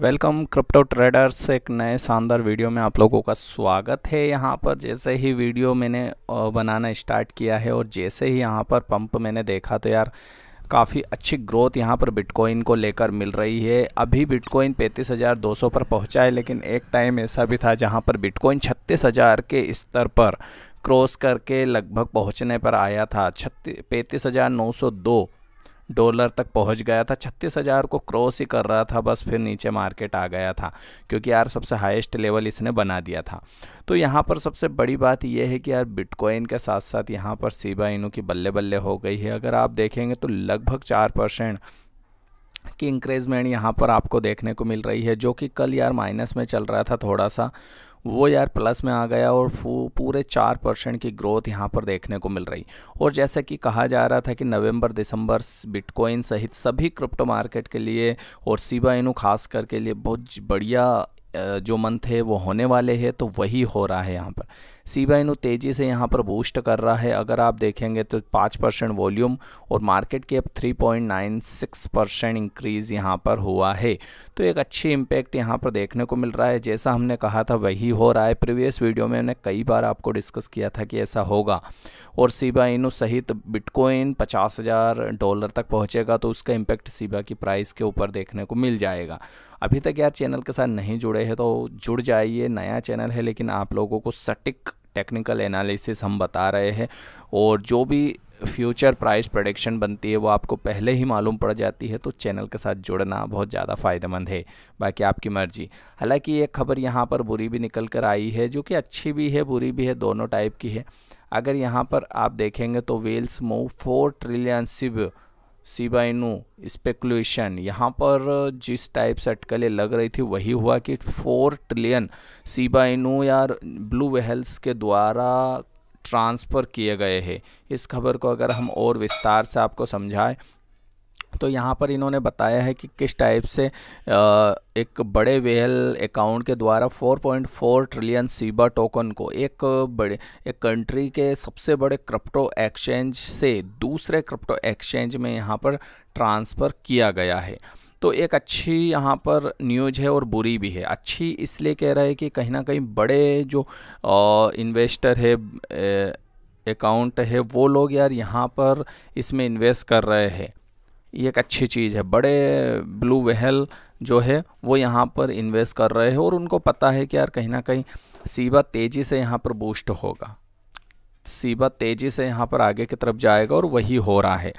welcome crypto traders एक नए शानदार वीडियो में आप लोगों का स्वागत है यहाँ पर जैसे ही वीडियो मैंने बनाना स्टार्ट किया है और जैसे ही यहाँ पर पंप मैंने देखा तो यार काफ़ी अच्छी ग्रोथ यहाँ पर बिटकॉइन को लेकर मिल रही है अभी बिटकॉइन 35,200 पर पहुँचा है लेकिन एक टाइम ऐसा भी था जहाँ पर बिटकॉइन छत्तीस के स्तर पर क्रॉस करके लगभग पहुँचने पर आया था छत्तीस पैंतीस डॉलर तक पहुंच गया था छत्तीस हज़ार को क्रॉस ही कर रहा था बस फिर नीचे मार्केट आ गया था क्योंकि यार सबसे हाईएस्ट लेवल इसने बना दिया था तो यहाँ पर सबसे बड़ी बात यह है कि यार बिटकॉइन के साथ साथ यहाँ पर सीबा इनू की बल्ले बल्ले हो गई है अगर आप देखेंगे तो लगभग चार परसेंट की इंक्रेजमेंट यहाँ पर आपको देखने को मिल रही है जो कि कल यार माइनस में चल रहा था थोड़ा सा वो यार प्लस में आ गया और पूरे चार परसेंट की ग्रोथ यहाँ पर देखने को मिल रही और जैसा कि कहा जा रहा था कि नवंबर दिसंबर बिटकॉइन सहित सभी क्रिप्टो मार्केट के लिए और सीबाइनू इनू खास करके लिए बहुत बढ़िया जो मंथ है वो होने वाले हैं तो वही हो रहा है यहाँ पर सी बाई नो तेज़ी से यहाँ पर बूस्ट कर रहा है अगर आप देखेंगे तो पाँच परसेंट वॉल्यूम और मार्केट की अब three point nine six percent increase यहाँ पर हुआ है तो एक अच्छी इम्पैक्ट यहाँ पर देखने को मिल रहा है जैसा हमने कहा था वही हो रहा है प्रीवियस वीडियो में हमने कई बार आपको डिस्कस किया था कि ऐसा होगा और सीबा इनो सहित बिटकॉइन पचास हज़ार डॉलर तक पहुँचेगा तो उसका इम्पैक्ट सीबा की प्राइस के ऊपर देखने को मिल जाएगा अभी तक यार चैनल के साथ नहीं जुड़े हैं तो जुड़ जाइए नया चैनल है लेकिन आप लोगों को सटिक टेक्निकल एनालिसिस हम बता रहे हैं और जो भी फ्यूचर प्राइस प्रोडिक्शन बनती है वो आपको पहले ही मालूम पड़ जाती है तो चैनल के साथ जुड़ना बहुत ज़्यादा फ़ायदेमंद है बाकी आपकी मर्जी हालांकि ये खबर यहाँ पर बुरी भी निकल कर आई है जो कि अच्छी भी है बुरी भी है दोनों टाइप की है अगर यहाँ पर आप देखेंगे तो वेल्स मूव फोर ट्रिलियन सिव सी बाई स्पेकुलेशन यहाँ पर जिस टाइप से अटकलें लग रही थी वही हुआ कि फोर ट्रिलियन सी बाई नू या ब्लू वेहल्स के द्वारा ट्रांसफ़र किए गए हैं इस खबर को अगर हम और विस्तार से आपको समझाएं तो यहाँ पर इन्होंने बताया है कि किस टाइप से एक बड़े वेल अकाउंट के द्वारा 4.4 ट्रिलियन सीबा टोकन को एक बड़े एक कंट्री के सबसे बड़े क्रिप्टो एक्सचेंज से दूसरे क्रिप्टो एक्सचेंज में यहाँ पर ट्रांसफ़र किया गया है तो एक अच्छी यहाँ पर न्यूज है और बुरी भी है अच्छी इसलिए कह रहा है कि कहीं ना कहीं बड़े जो इन्वेस्टर है अकाउंट है वो लोग यार यहाँ पर इसमें इन्वेस्ट कर रहे हैं ये एक अच्छी चीज़ है बड़े ब्लू वहल जो है वो यहाँ पर इन्वेस्ट कर रहे हैं और उनको पता है कि यार कहीं ना कहीं सीबा तेज़ी से यहाँ पर बूस्ट होगा सीबा तेज़ी से यहाँ पर आगे की तरफ जाएगा और वही हो रहा है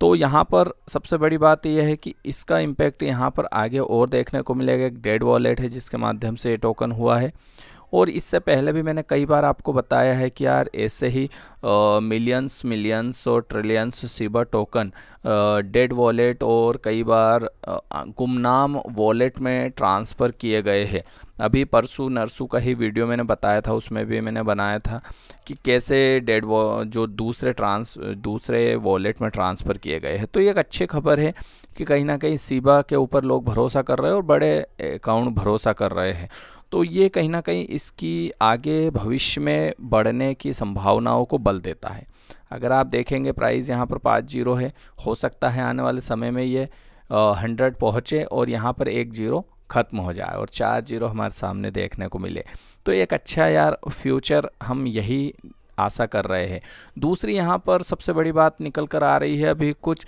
तो यहाँ पर सबसे बड़ी बात यह है कि इसका इम्पैक्ट यहाँ पर आगे और देखने को मिलेगा एक डेड वॉलेट है जिसके माध्यम से ये टोकन हुआ है और इससे पहले भी मैंने कई बार आपको बताया है कि यार ऐसे ही मिलियंस मिलियंस और trillions Shiba token dead wallet और कई बार गुमनाम वॉलेट में ट्रांसफ़र किए गए हैं अभी परसों नरसू का ही वीडियो मैंने बताया था उसमें भी मैंने बनाया था कि कैसे डेड वो जो दूसरे ट्रांस दूसरे वॉलेट में ट्रांसफ़र किए गए हैं तो ये एक अच्छी खबर है कि कहीं ना कहीं सीबा के ऊपर लोग भरोसा कर रहे हैं और बड़े अकाउंट भरोसा कर रहे हैं तो ये कहीं ना कहीं इसकी आगे भविष्य में बढ़ने की संभावनाओं को बल देता है अगर आप देखेंगे प्राइस यहाँ पर पाँच जीरो है हो सकता है आने वाले समय में ये हंड्रेड पहुँचे और यहाँ पर एक जीरो ख़त्म हो जाए और चार जीरो हमारे सामने देखने को मिले तो एक अच्छा यार फ्यूचर हम यही आशा कर रहे हैं दूसरी यहाँ पर सबसे बड़ी बात निकल कर आ रही है अभी कुछ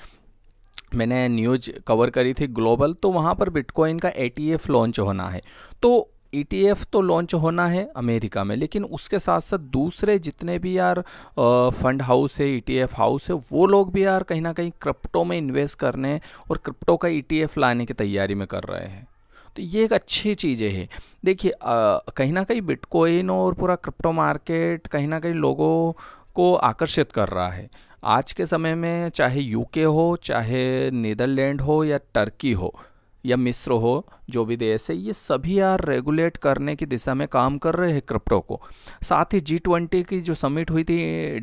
मैंने न्यूज कवर करी थी ग्लोबल तो वहाँ पर बिटकॉइन का ए लॉन्च होना है तो ई e तो लॉन्च होना है अमेरिका में लेकिन उसके साथ साथ दूसरे जितने भी यार फंड हाउस है ई e हाउस है वो लोग भी यार कहीं ना कहीं क्रिप्टो में इन्वेस्ट करने और क्रिप्टो का ई e लाने की तैयारी में कर रहे हैं तो ये एक अच्छी चीज़ें है देखिए कहीं ना कहीं बिटकॉइन और पूरा क्रिप्टो मार्केट कहीं ना कहीं लोगों को आकर्षित कर रहा है आज के समय में चाहे यूके हो चाहे नीदरलैंड हो या टर्की हो या मिस्र हो जो भी देश है ये सभी यार रेगुलेट करने की दिशा में काम कर रहे हैं क्रिप्टो को साथ ही जी ट्वेंटी की जो समिट हुई थी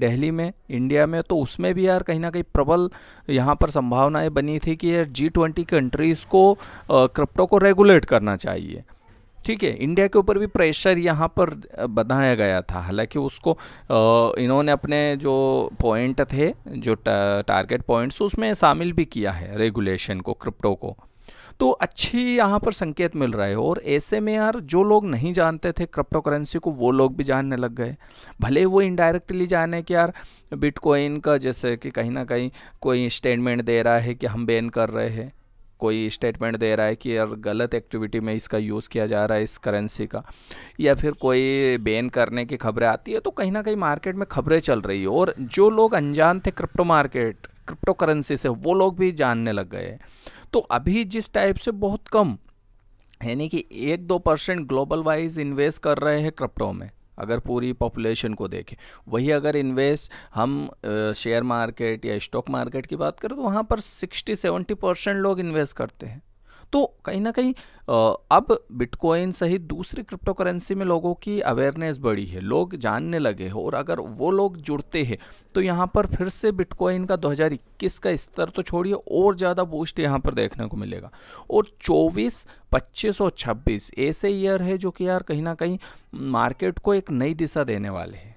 दिल्ली में इंडिया में तो उसमें भी यार कहीं ना कहीं प्रबल यहाँ पर संभावनाएं बनी थी कि यार जी ट्वेंटी कंट्रीज़ को क्रिप्टो को रेगुलेट करना चाहिए ठीक है इंडिया के ऊपर भी प्रेशर यहाँ पर बनाया गया था हालांकि उसको इन्होंने अपने जो पॉइंट थे जो टारगेट पॉइंट्स उसमें शामिल भी किया है रेगुलेशन को क्रिप्टो को तो अच्छी यहाँ पर संकेत मिल रहा है और ऐसे में यार जो लोग नहीं जानते थे क्रिप्टो करेंसी को वो लोग भी जानने लग गए भले वो इनडायरेक्टली जाने कि यार बिटकॉइन का जैसे कि कहीं ना कहीं कोई स्टेटमेंट दे रहा है कि हम बैन कर रहे हैं कोई स्टेटमेंट दे रहा है कि यार गलत एक्टिविटी में इसका यूज़ किया जा रहा है इस करेंसी का या फिर कोई बैन करने की खबरें आती है तो कहीं ना कहीं मार्केट में खबरें चल रही है और जो लोग अनजान थे क्रिप्टो मार्केट क्रिप्टो करेंसी से वो लोग भी जानने लग गए तो अभी जिस टाइप से बहुत कम यानी कि एक दो परसेंट ग्लोबल वाइज इन्वेस्ट कर रहे हैं क्रिप्टो में अगर पूरी पॉपुलेशन को देखें वही अगर इन्वेस्ट हम शेयर मार्केट या स्टॉक मार्केट की बात करें तो वहाँ पर 60-70 परसेंट लोग इन्वेस्ट करते हैं तो कहीं ना कहीं अब बिटकॉइन सहित दूसरी क्रिप्टो करेंसी में लोगों की अवेयरनेस बढ़ी है लोग जानने लगे हैं और अगर वो लोग जुड़ते हैं तो यहाँ पर फिर से बिटकॉइन का 2021 का स्तर तो छोड़िए और ज़्यादा बूस्ट यहाँ पर देखने को मिलेगा और 24, 25 और 26 ऐसे ईयर है जो कि यार कहीं ना कहीं मार्केट को एक नई दिशा देने वाले हैं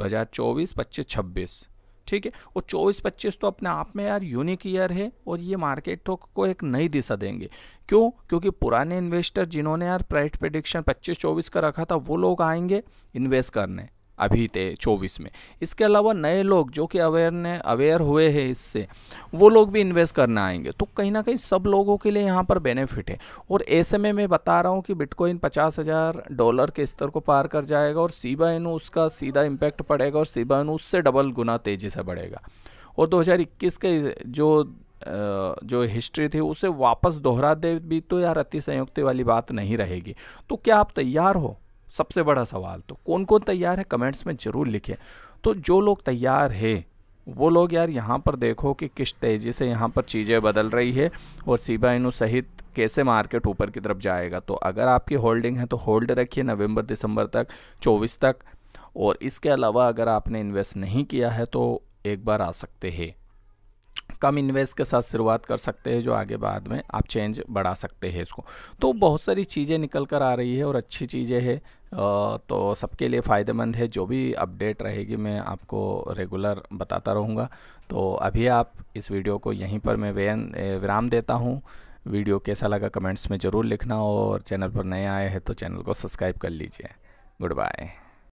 2024, 25, 26 ठीक है और चौबीस पच्चीस तो अपने आप में यार यूनिक ईयर है और ये मार्केट को एक नई दिशा देंगे क्यों क्योंकि पुराने इन्वेस्टर जिन्होंने यार प्राइट प्रडिक्शन पच्चीस चौबीस का रखा था वो लोग आएंगे इन्वेस्ट करने अभी थे चौबीस में इसके अलावा नए लोग जो कि अवेयरने अवेयर हुए हैं इससे वो लोग भी इन्वेस्ट करना आएंगे तो कहीं ना कहीं सब लोगों के लिए यहाँ पर बेनिफिट है और ऐसे में मैं बता रहा हूँ कि बिटकॉइन पचास हज़ार डॉलर के स्तर को पार कर जाएगा और सीबा इनू उसका सीधा इम्पैक्ट पड़ेगा और सीबा इनू उससे डबल गुना तेज़ी से बढ़ेगा और दो के जो जो हिस्ट्री थी उसे वापस दोहरा दे भी तो यार अति संयुक्ति वाली बात नहीं रहेगी तो क्या आप तैयार हो सबसे बड़ा सवाल तो कौन कौन तैयार है कमेंट्स में ज़रूर लिखें तो जो लोग तैयार है वो लोग यार यहाँ पर देखो कि किस तेज़ी से यहाँ पर चीज़ें बदल रही है और सीबा इनू सहित कैसे मार्केट ऊपर की तरफ जाएगा तो अगर आपकी होल्डिंग है तो होल्ड रखिए नवंबर दिसंबर तक 24 तक और इसके अलावा अगर आपने इन्वेस्ट नहीं किया है तो एक बार आ सकते हैं कम इन्वेस्ट के साथ शुरुआत कर सकते हैं जो आगे बाद में आप चेंज बढ़ा सकते हैं इसको तो बहुत सारी चीज़ें निकल कर आ रही है और अच्छी चीज़ें हैं तो सबके लिए फ़ायदेमंद है जो भी अपडेट रहेगी मैं आपको रेगुलर बताता रहूँगा तो अभी आप इस वीडियो को यहीं पर मैं विराम देता हूँ वीडियो कैसा लगा कमेंट्स में ज़रूर लिखना और चैनल पर नए आए हैं तो चैनल को सब्सक्राइब कर लीजिए गुड बाय